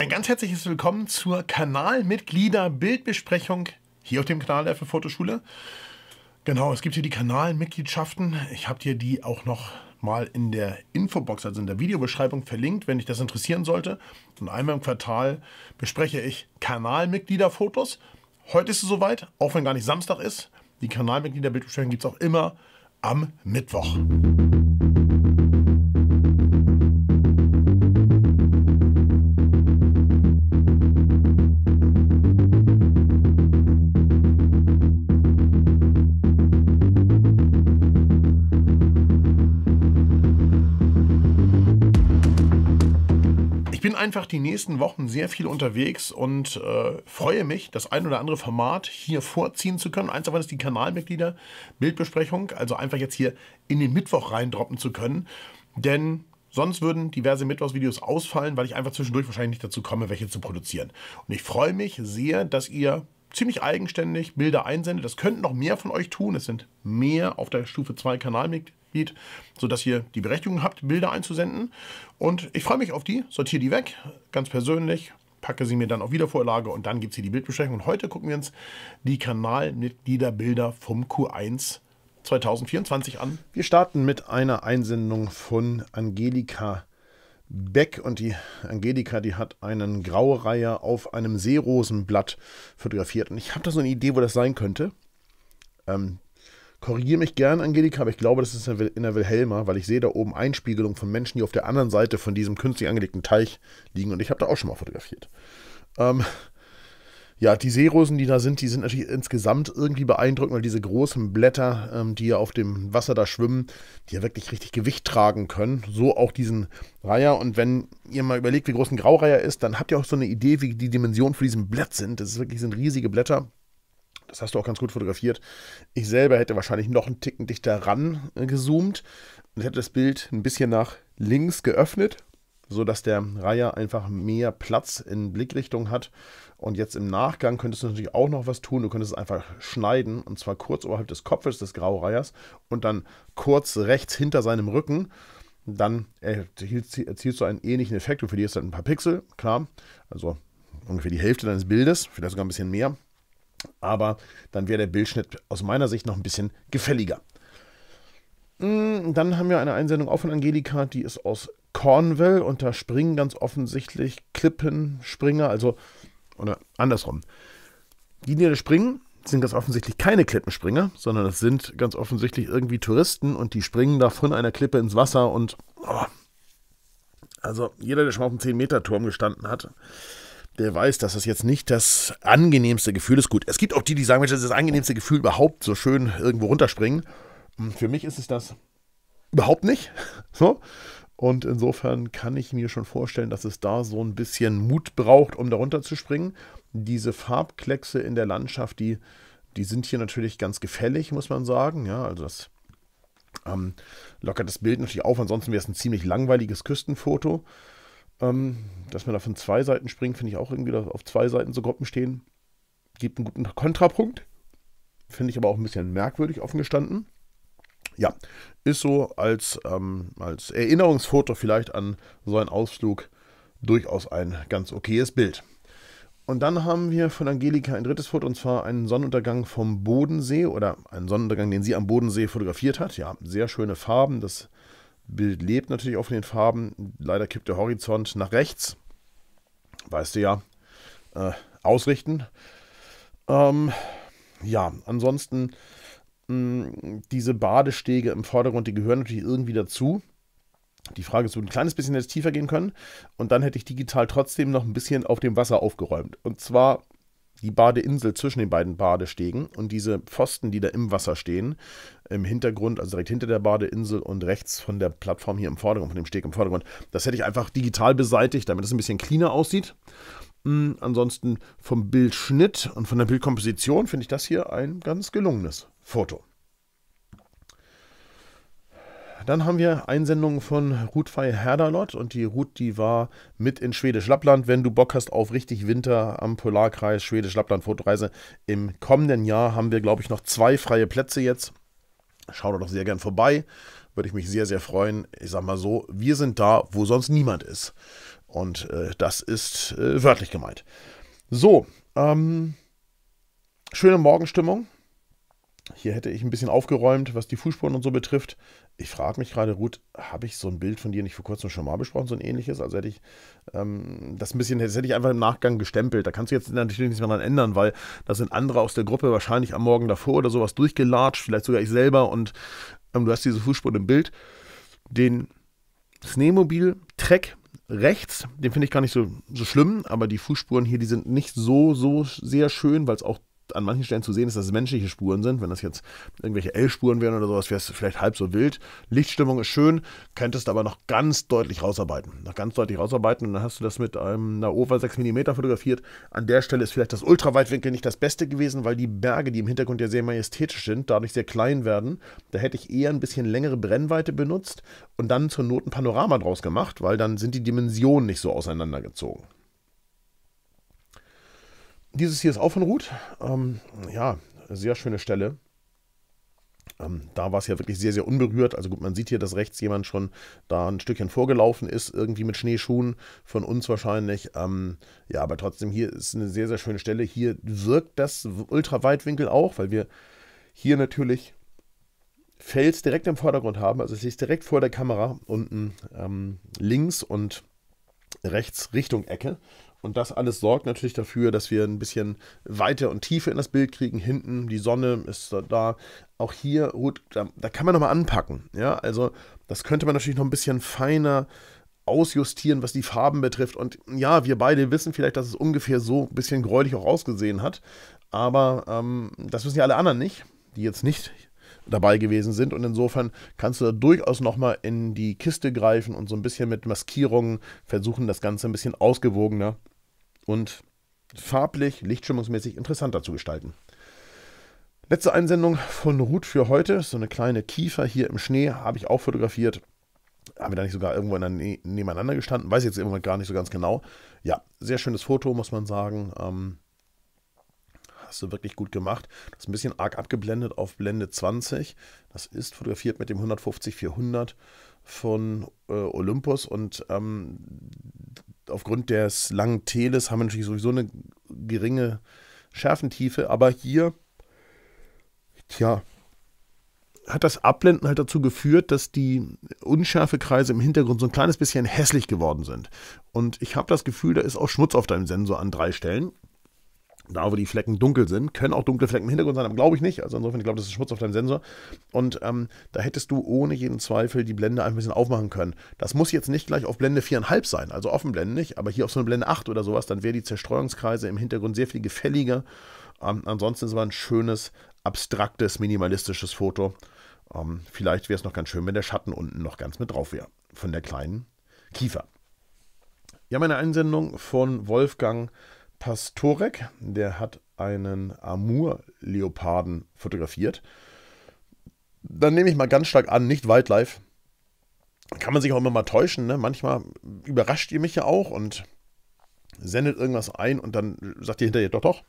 Ein ganz herzliches Willkommen zur Kanalmitglieder-Bildbesprechung hier auf dem Kanal der Fotoschule. Genau, es gibt hier die Kanalmitgliedschaften. Ich habe dir die auch noch mal in der Infobox, also in der Videobeschreibung verlinkt, wenn dich das interessieren sollte. Und einmal im Quartal bespreche ich Kanalmitgliederfotos. Heute ist es soweit, auch wenn gar nicht Samstag ist. Die Kanalmitgliederbildbesprechung gibt es auch immer am Mittwoch. einfach die nächsten Wochen sehr viel unterwegs und äh, freue mich, das ein oder andere Format hier vorziehen zu können. Eins davon ist die Kanalmitglieder Bildbesprechung, also einfach jetzt hier in den Mittwoch reindroppen zu können, denn sonst würden diverse Mittwochsvideos ausfallen, weil ich einfach zwischendurch wahrscheinlich nicht dazu komme, welche zu produzieren. Und ich freue mich sehr, dass ihr ziemlich eigenständig Bilder einsendet. Das könnten noch mehr von euch tun. Es sind mehr auf der Stufe 2 Kanalmitglieder Lied, sodass ihr die Berechtigung habt, Bilder einzusenden. Und ich freue mich auf die, sortiere die weg, ganz persönlich, packe sie mir dann auf Wiedervorlage und dann gibt es hier die Bildbesprechung. Und heute gucken wir uns die Kanalmitgliederbilder vom Q1 2024 an. Wir starten mit einer Einsendung von Angelika Beck und die Angelika, die hat einen Graureiher auf einem Seerosenblatt fotografiert. Und ich habe da so eine Idee, wo das sein könnte. Ähm, Korrigiere mich gern, Angelika, aber ich glaube, das ist in der Wilhelma, weil ich sehe da oben Einspiegelung von Menschen, die auf der anderen Seite von diesem künstlich angelegten Teich liegen und ich habe da auch schon mal fotografiert. Ähm, ja, die Seerosen, die da sind, die sind natürlich insgesamt irgendwie beeindruckend, weil diese großen Blätter, ähm, die ja auf dem Wasser da schwimmen, die ja wirklich richtig Gewicht tragen können. So auch diesen Reiher. Und wenn ihr mal überlegt, wie groß ein Graureiher ist, dann habt ihr auch so eine Idee, wie die Dimensionen von diesen Blatt sind. Das ist wirklich sind riesige Blätter. Das hast du auch ganz gut fotografiert. Ich selber hätte wahrscheinlich noch einen Ticken dichter ran äh, gezoomt und hätte das Bild ein bisschen nach links geöffnet, sodass der Reiher einfach mehr Platz in Blickrichtung hat. Und jetzt im Nachgang könntest du natürlich auch noch was tun. Du könntest es einfach schneiden und zwar kurz oberhalb des Kopfes des Graureihers und dann kurz rechts hinter seinem Rücken dann erzielst du einen ähnlichen Effekt. Du verlierst dann ein paar Pixel, klar. Also ungefähr die Hälfte deines Bildes, vielleicht sogar ein bisschen mehr. Aber dann wäre der Bildschnitt aus meiner Sicht noch ein bisschen gefälliger. Mm, dann haben wir eine Einsendung auch von Angelika, die ist aus Cornwall und da springen ganz offensichtlich Klippenspringer, also oder andersrum. Die, die da springen, sind ganz offensichtlich keine Klippenspringer, sondern das sind ganz offensichtlich irgendwie Touristen und die springen da von einer Klippe ins Wasser und oh. also jeder, der schon mal auf dem 10-Meter-Turm gestanden hat, der weiß, dass das jetzt nicht das angenehmste Gefühl ist. Gut, es gibt auch die, die sagen, das ist das angenehmste Gefühl überhaupt, so schön irgendwo runterspringen. Hm, für mich ist es das überhaupt nicht. So. Und insofern kann ich mir schon vorstellen, dass es da so ein bisschen Mut braucht, um da runterzuspringen. Diese Farbkleckse in der Landschaft, die, die sind hier natürlich ganz gefällig, muss man sagen. Ja, also das ähm, lockert das Bild natürlich auf. Ansonsten wäre es ein ziemlich langweiliges Küstenfoto. Ähm, dass man da von zwei Seiten springt, finde ich auch irgendwie, dass auf zwei Seiten so Gruppen stehen. Gibt einen guten Kontrapunkt. Finde ich aber auch ein bisschen merkwürdig, offen gestanden. Ja, ist so als, ähm, als Erinnerungsfoto vielleicht an so einen Ausflug durchaus ein ganz okayes Bild. Und dann haben wir von Angelika ein drittes Foto, und zwar einen Sonnenuntergang vom Bodensee oder einen Sonnenuntergang, den sie am Bodensee fotografiert hat. Ja, sehr schöne Farben. Das Bild lebt natürlich auch von den Farben. Leider kippt der Horizont nach rechts. Weißt du ja. Äh, ausrichten. Ähm, ja, ansonsten mh, mm, diese Badestege im Vordergrund, die gehören natürlich irgendwie dazu. Die Frage ist, ob ein kleines bisschen jetzt tiefer gehen können. Und dann hätte ich digital trotzdem noch ein bisschen auf dem Wasser aufgeräumt. Und zwar die Badeinsel zwischen den beiden Badestegen und diese Pfosten, die da im Wasser stehen, im Hintergrund, also direkt hinter der Badeinsel und rechts von der Plattform hier im Vordergrund, von dem Steg im Vordergrund. Das hätte ich einfach digital beseitigt, damit es ein bisschen cleaner aussieht. Mhm, ansonsten vom Bildschnitt und von der Bildkomposition finde ich das hier ein ganz gelungenes Foto. Dann haben wir Einsendungen von Rutfei Herdalot und die Ruth, die war mit in Schwedisch Lappland. Wenn du Bock hast auf richtig Winter am Polarkreis, Schwedisch Lappland Fotoreise im kommenden Jahr haben wir, glaube ich, noch zwei freie Plätze jetzt. Schau doch sehr gern vorbei. Würde ich mich sehr, sehr freuen. Ich sag mal so, wir sind da, wo sonst niemand ist. Und äh, das ist äh, wörtlich gemeint. So, ähm, schöne Morgenstimmung. Hier hätte ich ein bisschen aufgeräumt, was die Fußspuren und so betrifft. Ich frage mich gerade, Ruth, habe ich so ein Bild von dir nicht vor kurzem schon mal besprochen, so ein ähnliches? Also hätte ich ähm, das ein bisschen, das hätte ich einfach im Nachgang gestempelt. Da kannst du jetzt natürlich nichts mehr dran ändern, weil da sind andere aus der Gruppe wahrscheinlich am Morgen davor oder sowas durchgelatscht, vielleicht sogar ich selber und ähm, du hast diese Fußspuren im Bild. Den Snowmobil-Track rechts, den finde ich gar nicht so, so schlimm, aber die Fußspuren hier, die sind nicht so, so sehr schön, weil es auch an manchen Stellen zu sehen ist, dass es menschliche Spuren sind. Wenn das jetzt irgendwelche L-Spuren wären oder sowas, wäre es vielleicht halb so wild. Lichtstimmung ist schön, könntest aber noch ganz deutlich rausarbeiten. Noch ganz deutlich rausarbeiten und dann hast du das mit einem, einer Over 6 mm fotografiert. An der Stelle ist vielleicht das Ultraweitwinkel nicht das Beste gewesen, weil die Berge, die im Hintergrund ja sehr majestätisch sind, dadurch sehr klein werden. Da hätte ich eher ein bisschen längere Brennweite benutzt und dann zur Not ein Panorama draus gemacht, weil dann sind die Dimensionen nicht so auseinandergezogen. Dieses hier ist auch von Ruth. Ähm, ja, sehr schöne Stelle. Ähm, da war es ja wirklich sehr, sehr unberührt. Also gut, man sieht hier, dass rechts jemand schon da ein Stückchen vorgelaufen ist, irgendwie mit Schneeschuhen, von uns wahrscheinlich. Ähm, ja, aber trotzdem, hier ist eine sehr, sehr schöne Stelle. Hier wirkt das Ultraweitwinkel auch, weil wir hier natürlich Fels direkt im Vordergrund haben. Also es ist direkt vor der Kamera unten ähm, links und rechts Richtung Ecke. Und das alles sorgt natürlich dafür, dass wir ein bisschen Weite und Tiefe in das Bild kriegen. Hinten die Sonne ist da. Auch hier, gut, da, da kann man nochmal anpacken. Ja, also das könnte man natürlich noch ein bisschen feiner ausjustieren, was die Farben betrifft. Und ja, wir beide wissen vielleicht, dass es ungefähr so ein bisschen gräulich auch ausgesehen hat. Aber ähm, das wissen ja alle anderen nicht, die jetzt nicht dabei gewesen sind. Und insofern kannst du da durchaus nochmal in die Kiste greifen und so ein bisschen mit Maskierungen versuchen, das Ganze ein bisschen ausgewogener und farblich, lichtstimmungsmäßig interessanter zu gestalten. Letzte Einsendung von Ruth für heute. So eine kleine Kiefer hier im Schnee habe ich auch fotografiert. Haben wir da nicht sogar irgendwo ne nebeneinander gestanden? Weiß ich jetzt im Moment gar nicht so ganz genau. Ja, sehr schönes Foto, muss man sagen. Ähm, hast du wirklich gut gemacht. Das ist ein bisschen arg abgeblendet auf Blende 20. Das ist fotografiert mit dem 150-400 von äh, Olympus und ähm, aufgrund des langen Teles haben wir natürlich sowieso eine geringe Schärfentiefe, aber hier, tja, hat das Abblenden halt dazu geführt, dass die Unschärfekreise im Hintergrund so ein kleines bisschen hässlich geworden sind. Und ich habe das Gefühl, da ist auch Schmutz auf deinem Sensor an drei Stellen da wo die Flecken dunkel sind, können auch dunkle Flecken im Hintergrund sein, aber glaube ich nicht. Also insofern, ich glaube, das ist Schmutz auf deinem Sensor. Und ähm, da hättest du ohne jeden Zweifel die Blende ein bisschen aufmachen können. Das muss jetzt nicht gleich auf Blende 4,5 sein, also offenblende nicht, aber hier auf so eine Blende 8 oder sowas, dann wäre die Zerstreuungskreise im Hintergrund sehr viel gefälliger. Ähm, ansonsten ist es aber ein schönes, abstraktes, minimalistisches Foto. Ähm, vielleicht wäre es noch ganz schön, wenn der Schatten unten noch ganz mit drauf wäre, von der kleinen Kiefer. Ja, meine Einsendung von Wolfgang Pastorek, der hat einen Amur-Leoparden fotografiert. Dann nehme ich mal ganz stark an, nicht Wildlife. Kann man sich auch immer mal täuschen. Ne? Manchmal überrascht ihr mich ja auch und sendet irgendwas ein und dann sagt ihr hinterher, doch, doch,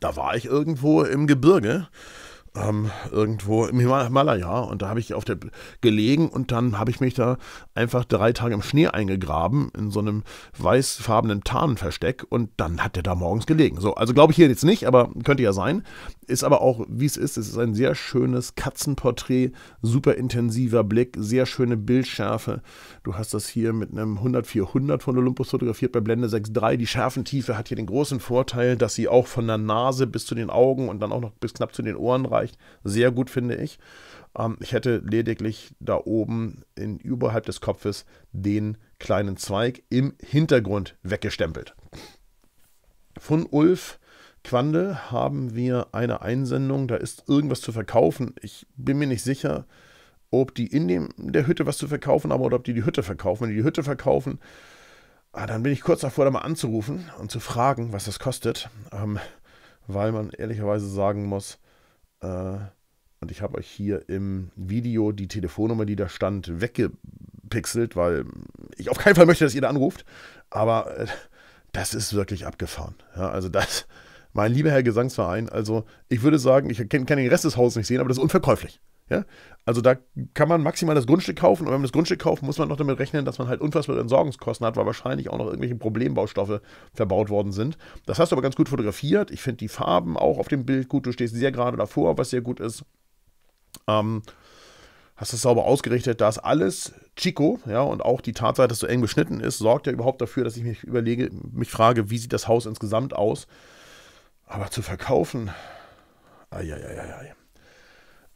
da war ich irgendwo im Gebirge ähm, irgendwo im Himalaya und da habe ich auf der gelegen und dann habe ich mich da einfach drei Tage im Schnee eingegraben in so einem weißfarbenen Tarnversteck und dann hat der da morgens gelegen. So, also glaube ich hier jetzt nicht, aber könnte ja sein. Ist aber auch, wie es ist, es ist ein sehr schönes Katzenporträt, super intensiver Blick, sehr schöne Bildschärfe. Du hast das hier mit einem 100-400 von Olympus fotografiert bei Blende 6.3. Die Schärfentiefe hat hier den großen Vorteil, dass sie auch von der Nase bis zu den Augen und dann auch noch bis knapp zu den Ohren reicht erreicht. Sehr gut, finde ich. Ähm, ich hätte lediglich da oben in, überhalb des Kopfes den kleinen Zweig im Hintergrund weggestempelt. Von Ulf Quande haben wir eine Einsendung, da ist irgendwas zu verkaufen. Ich bin mir nicht sicher, ob die in dem, der Hütte was zu verkaufen haben oder ob die die Hütte verkaufen. Wenn die die Hütte verkaufen, ah, dann bin ich kurz davor, da mal anzurufen und zu fragen, was das kostet. Ähm, weil man ehrlicherweise sagen muss, äh, und ich habe euch hier im Video die Telefonnummer, die da stand, weggepixelt, weil ich auf keinen Fall möchte, dass ihr da anruft. Aber äh, das ist wirklich abgefahren. Ja, also das, mein lieber Herr Gesangsverein, also ich würde sagen, ich kann den Rest des Hauses nicht sehen, aber das ist unverkäuflich. Ja? Also da kann man maximal das Grundstück kaufen und wenn man das Grundstück kauft, muss man noch damit rechnen, dass man halt unfassbare Entsorgungskosten hat, weil wahrscheinlich auch noch irgendwelche Problembaustoffe verbaut worden sind. Das hast du aber ganz gut fotografiert. Ich finde die Farben auch auf dem Bild gut. Du stehst sehr gerade davor, was sehr gut ist. Ähm, hast das sauber ausgerichtet. Da ist alles Chico, ja, und auch die Tatsache, dass so eng beschnitten ist, sorgt ja überhaupt dafür, dass ich mich überlege, mich frage, wie sieht das Haus insgesamt aus. Aber zu verkaufen, Eieieiei.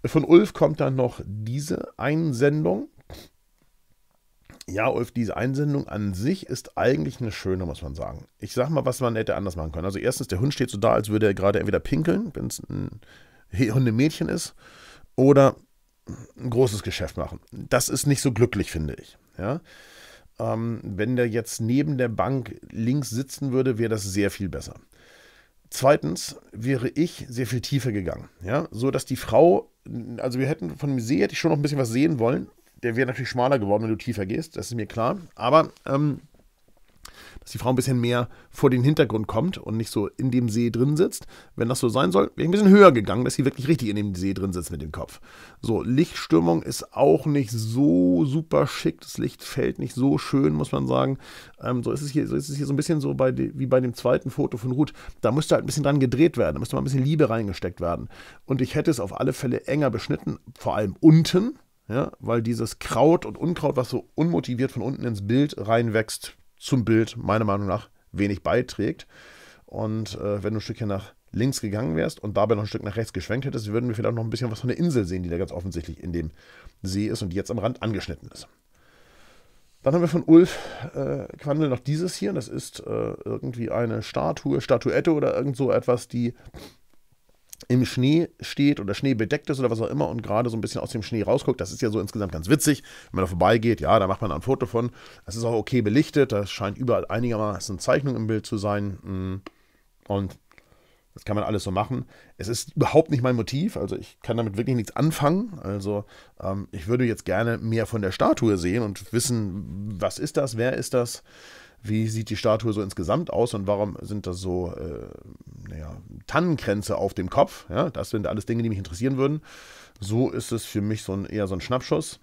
Von Ulf kommt dann noch diese Einsendung. Ja, Ulf, diese Einsendung an sich ist eigentlich eine schöne, muss man sagen. Ich sag mal, was man hätte anders machen können. Also erstens, der Hund steht so da, als würde er gerade entweder pinkeln, wenn es ein Hundemädchen ist, oder ein großes Geschäft machen. Das ist nicht so glücklich, finde ich. Ja? Ähm, wenn der jetzt neben der Bank links sitzen würde, wäre das sehr viel besser. Zweitens wäre ich sehr viel tiefer gegangen, ja, so dass die Frau, also wir hätten von dem See hätte ich schon noch ein bisschen was sehen wollen. Der wäre natürlich schmaler geworden, wenn du tiefer gehst, das ist mir klar. Aber ähm, dass die Frau ein bisschen mehr vor den Hintergrund kommt und nicht so in dem See drin sitzt. Wenn das so sein soll, wäre ich ein bisschen höher gegangen, dass sie wirklich richtig in dem See drin sitzt mit dem Kopf. So, Lichtstürmung ist auch nicht so super schick. Das Licht fällt nicht so schön, muss man sagen. Ähm, so, ist es hier, so ist es hier so ein bisschen so bei die, wie bei dem zweiten Foto von Ruth. Da müsste halt ein bisschen dran gedreht werden. Da müsste mal ein bisschen Liebe reingesteckt werden. Und ich hätte es auf alle Fälle enger beschnitten, vor allem unten. Ja, weil dieses Kraut und Unkraut, was so unmotiviert von unten ins Bild reinwächst, zum Bild meiner Meinung nach wenig beiträgt. Und äh, wenn du ein Stückchen nach links gegangen wärst und dabei noch ein Stück nach rechts geschwenkt hättest, würden wir vielleicht noch ein bisschen was von der Insel sehen, die da ganz offensichtlich in dem See ist und die jetzt am Rand angeschnitten ist. Dann haben wir von Ulf äh, Quandl noch dieses hier. Das ist äh, irgendwie eine Statue, Statuette oder irgend so etwas, die im Schnee steht oder Schnee bedeckt ist oder was auch immer und gerade so ein bisschen aus dem Schnee rausguckt. Das ist ja so insgesamt ganz witzig. Wenn man da vorbeigeht, ja, da macht man ein Foto von. Das ist auch okay belichtet. Da scheint überall einigermaßen Zeichnung im Bild zu sein. Mm. Und das kann man alles so machen. Es ist überhaupt nicht mein Motiv. Also ich kann damit wirklich nichts anfangen. Also ähm, ich würde jetzt gerne mehr von der Statue sehen und wissen, was ist das, wer ist das wie sieht die Statue so insgesamt aus und warum sind das so äh, naja, Tannenkränze auf dem Kopf? Ja, das sind alles Dinge, die mich interessieren würden. So ist es für mich so ein, eher so ein Schnappschuss.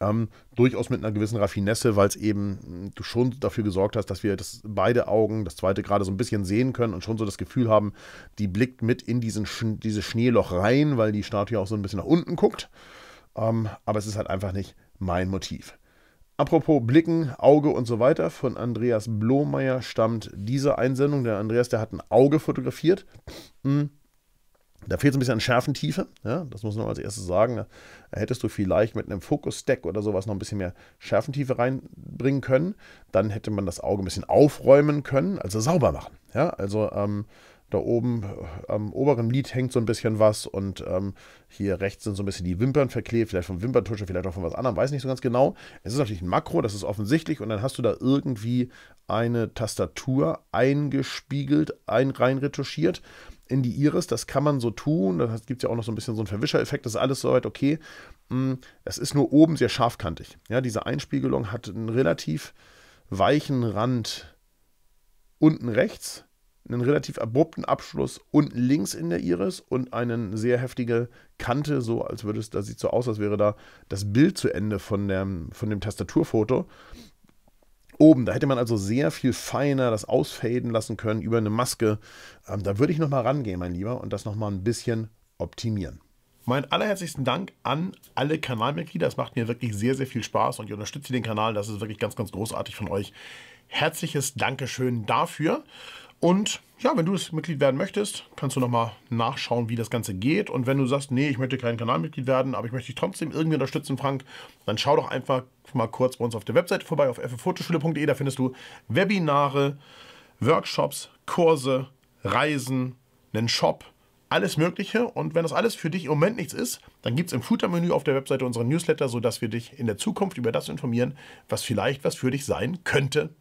Ähm, durchaus mit einer gewissen Raffinesse, weil es eben hm, du schon dafür gesorgt hast, dass wir das beide Augen, das zweite gerade so ein bisschen sehen können und schon so das Gefühl haben, die blickt mit in diesen Sch dieses Schneeloch rein, weil die Statue auch so ein bisschen nach unten guckt. Ähm, aber es ist halt einfach nicht mein Motiv. Apropos Blicken, Auge und so weiter, von Andreas Blomeyer stammt diese Einsendung. Der Andreas, der hat ein Auge fotografiert. Hm. Da fehlt es ein bisschen an Schärfentiefe, ja, das muss man als erstes sagen. Da hättest du vielleicht mit einem Fokus-Stack oder sowas noch ein bisschen mehr Schärfentiefe reinbringen können. Dann hätte man das Auge ein bisschen aufräumen können, also sauber machen. Ja, also ähm, da oben äh, am oberen Lied hängt so ein bisschen was und ähm, hier rechts sind so ein bisschen die Wimpern verklebt, vielleicht vom Wimperntusche, vielleicht auch von was anderem, weiß nicht so ganz genau. Es ist natürlich ein Makro, das ist offensichtlich und dann hast du da irgendwie eine Tastatur eingespiegelt, ein, reinretuschiert in die Iris, das kann man so tun, da gibt es ja auch noch so ein bisschen so einen Verwischereffekt, das ist alles soweit okay. Mm, es ist nur oben sehr scharfkantig. Ja, diese Einspiegelung hat einen relativ weichen Rand unten rechts einen relativ abrupten Abschluss unten links in der Iris und eine sehr heftige Kante, so als würde es, da sieht so aus, als wäre da das Bild zu Ende von dem, von dem Tastaturfoto. Oben, da hätte man also sehr viel feiner das ausfaden lassen können über eine Maske. Ähm, da würde ich nochmal rangehen, mein Lieber, und das nochmal ein bisschen optimieren. Mein allerherzlichsten Dank an alle Kanalmitglieder. Es macht mir wirklich sehr, sehr viel Spaß und ihr unterstützt den Kanal. Das ist wirklich ganz, ganz großartig von euch. Herzliches Dankeschön dafür. Und ja, wenn du das Mitglied werden möchtest, kannst du nochmal nachschauen, wie das Ganze geht. Und wenn du sagst, nee, ich möchte kein Kanalmitglied werden, aber ich möchte dich trotzdem irgendwie unterstützen, Frank, dann schau doch einfach mal kurz bei uns auf der Webseite vorbei, auf ffotoschule.de. Da findest du Webinare, Workshops, Kurse, Reisen, einen Shop, alles Mögliche. Und wenn das alles für dich im Moment nichts ist, dann gibt es im Footer-Menü auf der Webseite unseren Newsletter, sodass wir dich in der Zukunft über das informieren, was vielleicht was für dich sein könnte.